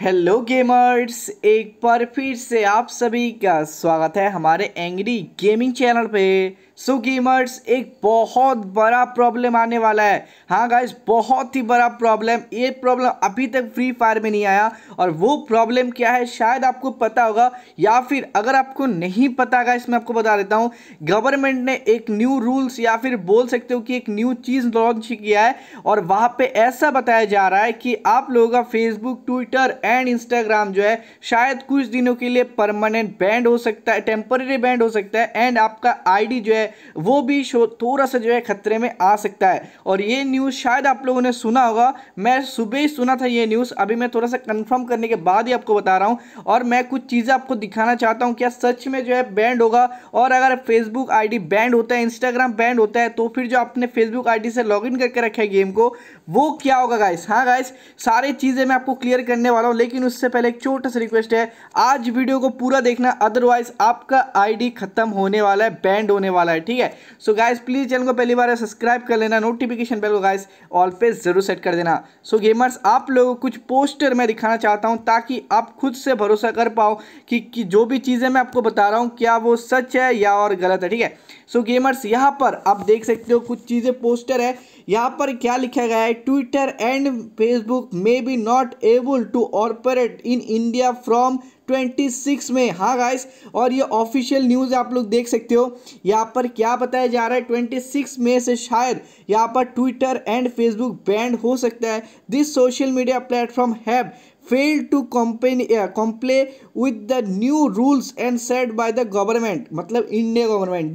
hello gamers एक बार फिर से आप सभी का स्वागत है हमारे एंग्री गेमिंग चैनल पे सो so, गेमर्स एक बहुत बड़ा प्रॉब्लम आने वाला है हाँ गाइज बहुत ही बड़ा प्रॉब्लम ये प्रॉब्लम अभी तक फ्री फायर में नहीं आया और वो प्रॉब्लम क्या है शायद आपको पता होगा या फिर अगर आपको नहीं पता गाइस मैं आपको बता देता हूँ गवर्नमेंट ने एक न्यू रूल्स या फिर बोल सकते हो कि एक न्यू चीज़ लॉन्च किया है और वहाँ पर ऐसा बताया जा रहा है कि आप लोगों का फेसबुक ट्विटर एंड इंस्टाग्राम जो है शायद कुछ दिनों के लिए परमानेंट बैंड हो सकता है टेम्पररी बैंड हो सकता है एंड आपका आईडी जो है वो भी शो थोड़ा सा जो है खतरे में आ सकता है और ये न्यूज़ शायद आप लोगों ने सुना होगा मैं सुबह ही सुना था ये न्यूज़ अभी मैं थोड़ा सा कन्फर्म करने के बाद ही आपको बता रहा हूँ और मैं कुछ चीज़ें आपको दिखाना चाहता हूँ क्या सच में जो है बैंड होगा और अगर फेसबुक आईडी बैंड होता है इंस्टाग्राम बैंड होता है तो फिर जो आपने फेसबुक आईडी से लॉगिन करके रखा है गेम को वो क्या होगा गाइस हाँ गाइस सारी चीज़ें मैं आपको क्लियर करने वाला हूँ हूँ लेकिन उससे पहले एक छोटा सा रिक्वेस्ट है आज वीडियो को पूरा देखना अदरवाइज आपका आईडी खत्म होने वाला है बैंड होने वाला है ठीक है सो गाइस प्लीज़ चैनल को पहली बार सब्सक्राइब कर लेना नोटिफिकेशन बेल को गाइस ऑल पे ज़रूर सेट कर देना सो गेमर्स आप लोगों को कुछ पोस्टर मैं दिखाना चाहता हूँ ताकि आप खुद से भरोसा कर पाओ कि, कि जो भी चीज़ें मैं आपको बता रहा हूँ क्या वो सच है या और गलत है ठीक है सो गेमर्स यहाँ पर आप देख सकते हो कुछ चीज़ें पोस्टर है यहाँ पर क्या लिखा गया है Twitter and Facebook may be not able to operate in India from 26 में हाँ गाइस और ये ऑफिशियल न्यूज़ आप लोग देख सकते हो यहाँ पर क्या बताया जा रहा है 26 में से शायद यहाँ पर ट्विटर एंड फेसबुक बैंड हो सकता है this social media platform have fail to comply with the new rules and set by the government मतलब इंडिया गवर्नमेंट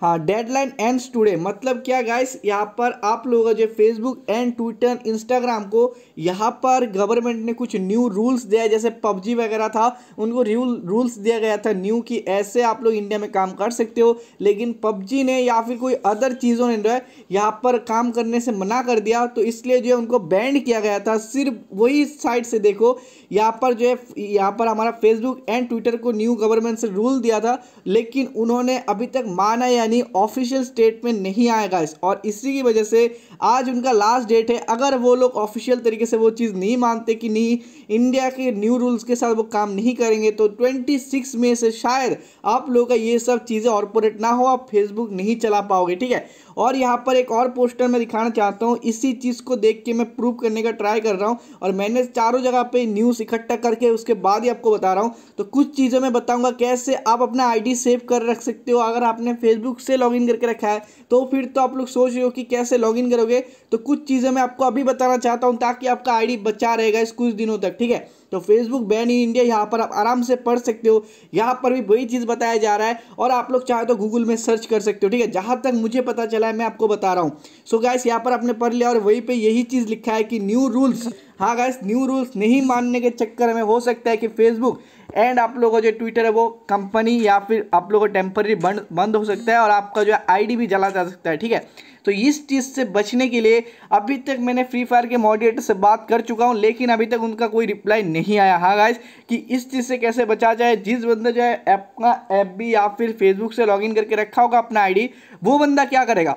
हाँ डेडलाइन एंड्स टुडे मतलब क्या गाइस यहाँ पर आप लोग जो फेसबुक एंड ट्विटर इंस्टाग्राम को यहाँ पर गवर्नमेंट ने कुछ न्यू रूल्स दिया जैसे पबजी वगैरह था उनको रूल रूल्स दिया गया था न्यू कि ऐसे आप लोग इंडिया में काम कर सकते हो लेकिन पबजी ने या फिर कोई अदर चीज़ों ने जो है यहाँ पर काम करने से मना कर दिया तो इसलिए जो है उनको बैंड किया गया था सिर्फ वही साइड से देखो यहाँ पर जो है यहाँ पर हमारा फेसबुक एंड ट्विटर को न्यू गवर्नमेंट से रूल दिया था लेकिन उन्होंने अभी तक माना या यानी ऑफिशियल स्टेट में नहीं आएगा इस और इसी की वजह से आज उनका लास्ट डेट है अगर वो लोग ऑफिशियल तरीके से वो चीज़ नहीं मानते कि नहीं इंडिया के न्यू रूल्स के साथ वो काम नहीं करेंगे तो 26 में से शायद आप लोगों का ये सब चीज़ें ऑर्पोरेट ना हो आप फेसबुक नहीं चला पाओगे ठीक है और यहाँ पर एक और पोस्टर मैं दिखाना चाहता हूँ इसी चीज़ को देख के मैं प्रूव करने का ट्राई कर रहा हूँ और मैंने चारों जगह पर न्यूज़ इकट्ठा करके उसके बाद ही आपको बता रहा हूँ तो कुछ चीज़ें मैं बताऊँगा कैसे आप अपना आईडी सेव कर रख सकते हो अगर आपने फेसबुक फेसबुक से लॉगिन करके रखा है तो फिर तो आप लोग सोच रहे हो कि कैसे लॉगिन करोगे तो कुछ चीज़ें मैं आपको अभी बताना चाहता हूँ ताकि आपका आईडी बचा रहेगा इस कुछ दिनों तक ठीक है तो फेसबुक बैन इन इंडिया यहाँ पर आप आराम से पढ़ सकते हो यहाँ पर भी वही चीज़ बताया जा रहा है और आप लोग चाहे तो गूगल में सर्च कर सकते हो ठीक है जहाँ तक मुझे पता चला है मैं आपको बता रहा हूँ सो गाइस यहाँ पर आपने पढ़ लिया और वहीं पे यही चीज़ लिखा है कि न्यू रूल्स हाँ गाइस न्यू रूल्स नहीं मानने के चक्कर में हो सकता है कि फेसबुक एंड आप लोगों का जो ट्विटर है वो कंपनी या फिर आप लोगों को टेम्पररी बंद बंद हो सकता है और आपका जो आईडी भी जला जा सकता है ठीक है तो इस चीज़ से बचने के लिए अभी तक मैंने फ्री फायर के मॉडरेटर से बात कर चुका हूँ लेकिन अभी तक उनका कोई रिप्लाई नहीं आया हाँ गाइज कि इस चीज़ से कैसे बचा जाए जिस बंदा जो है ऐप का ऐप भी या फिर फेसबुक से लॉग करके रखा होगा अपना आई वो बंदा क्या करेगा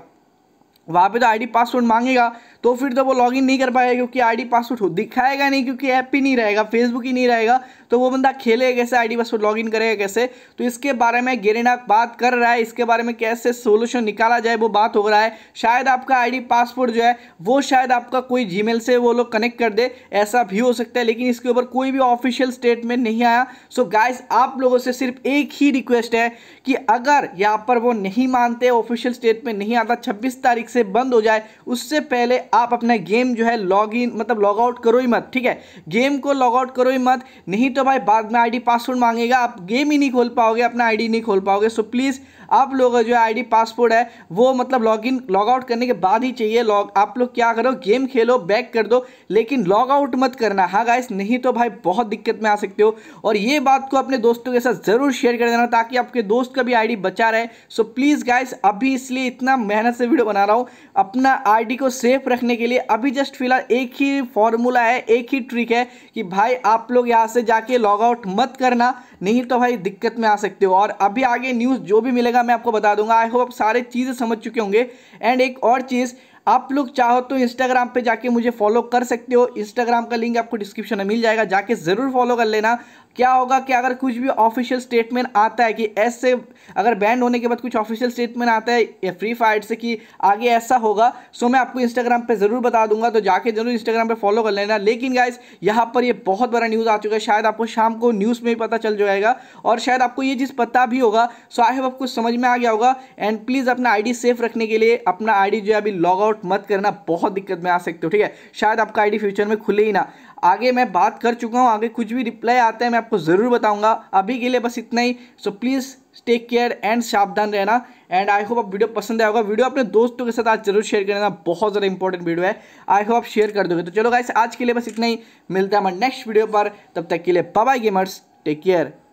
वहाँ पे तो आईडी पासवर्ड मांगेगा तो फिर तो वो लॉगिन नहीं कर पाएगा क्योंकि आईडी पासवर्ड दिखाएगा नहीं क्योंकि ऐप ही नहीं रहेगा फेसबुक ही नहीं रहेगा तो वो बंदा खेलेगा कैसे आईडी पासवर्ड लॉगिन करेगा कैसे तो इसके बारे में गेरेनाक बात कर रहा है इसके बारे में कैसे सोल्यूशन निकाला जाए वो बात हो रहा है शायद आपका आई पासवर्ड जो है वो शायद आपका कोई जी से वो लोग कनेक्ट कर दे ऐसा भी हो सकता है लेकिन इसके ऊपर कोई भी ऑफिशियल स्टेटमेंट नहीं आया सो गाइज गाइस आप लोगों से सिर्फ एक ही रिक्वेस्ट है कि अगर यहाँ पर वो नहीं मानते ऑफिशियल स्टेटमेंट नहीं आता छब्बीस तारीख से बंद हो जाए उससे पहले आप अपना गेम जो है लॉग इन मतलब लॉग आउट करो ही मत ठीक है गेम को लॉग आउट करो ही मत नहीं तो भाई बाद में आईडी पासवर्ड मांगेगा आप गेम ही नहीं खोल पाओगे अपना आईडी नहीं खोल पाओगे सो प्लीज़ आप लोग जो है आई पासवर्ड है वो मतलब लॉग इन लॉग आउट करने के बाद ही चाहिए लॉग आप लोग क्या करो गेम खेलो बैक कर दो लेकिन लॉग आउट मत करना हाँ गाइस नहीं तो भाई बहुत दिक्कत में आ सकते हो और ये बात को अपने दोस्तों के साथ ज़रूर शेयर कर देना ताकि आपके दोस्त का भी आईडी बचा रहे सो प्लीज़ गाइस अभी इसलिए इतना मेहनत से वीडियो बना रहा हूँ अपना आईडी को सेफ रख रखने के लिए अभी जस्ट फिलहाल एक ही फॉर्मूला है एक ही ट्रिक है कि भाई आप लोग यहाँ से जाके लॉग आउट मत करना नहीं तो भाई दिक्कत में आ सकते हो और अभी आगे न्यूज़ जो भी मिलेगा मैं आपको बता दूंगा आई होप आप सारे चीज़ें समझ चुके होंगे एंड एक और चीज़ आप लोग चाहो तो इंस्टाग्राम पे जाके मुझे फॉलो कर सकते हो इंस्टाग्राम का लिंक आपको डिस्क्रिप्शन में मिल जाएगा जाके ज़रूर फॉलो कर लेना क्या होगा कि अगर कुछ भी ऑफिशियल स्टेटमेंट आता है कि ऐसे अगर बैंड होने के बाद कुछ ऑफिशियल स्टेटमेंट आता है या फ्री फायर से कि आगे ऐसा होगा सो मैं आपको इंस्टाग्राम पे ज़रूर बता दूंगा तो जाके जरूर इंस्टाग्राम पे फॉलो कर लेना लेकिन गाइज यहाँ पर ये बहुत बड़ा न्यूज़ आ चुका है शायद आपको शाम को न्यूज़ में ही पता चल जाएगा और शायद आपको ये चीज़ पता भी होगा सो आई होप आपको समझ में आ गया होगा एंड प्लीज़ अपना आई सेफ रखने के लिए अपना आई जो है अभी लॉग आउट मत करना बहुत दिक्कत में आ सकते हो ठीक है शायद आपका आई फ्यूचर में खुले ही ना आगे मैं बात कर चुका हूँ आगे कुछ भी रिप्लाई आता है मैं आपको ज़रूर बताऊँगा अभी के लिए बस इतना ही so please take care and सावधान रहना एंड आई होप आप वीडियो पसंद आएगा वीडियो अपने दोस्तों के साथ आज जरूर शेयर करना बहुत ज़्यादा इंपॉर्टेंट वीडियो है आई होप आप शेयर कर दोगे तो चलो गाइस आज के लिए बस इतना ही मिलता है हमारे नेक्स्ट वीडियो पर तब तक के लिए बाय गेमर्स टेक केयर